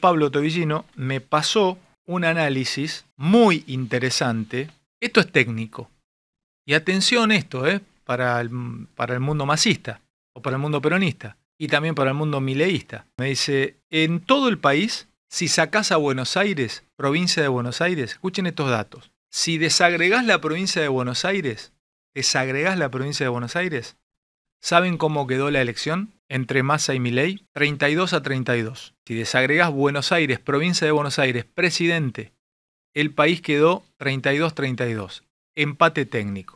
Pablo Tovillino me pasó un análisis muy interesante. Esto es técnico. Y atención esto, ¿eh? para, el, para el mundo masista o para el mundo peronista y también para el mundo mileísta. Me dice, en todo el país, si sacás a Buenos Aires, provincia de Buenos Aires, escuchen estos datos. Si desagregás la provincia de Buenos Aires, desagregás la provincia de Buenos Aires, ¿saben cómo quedó la elección? entre Massa y Milei, 32 a 32. Si desagregas Buenos Aires, provincia de Buenos Aires, presidente, el país quedó 32-32. Empate técnico.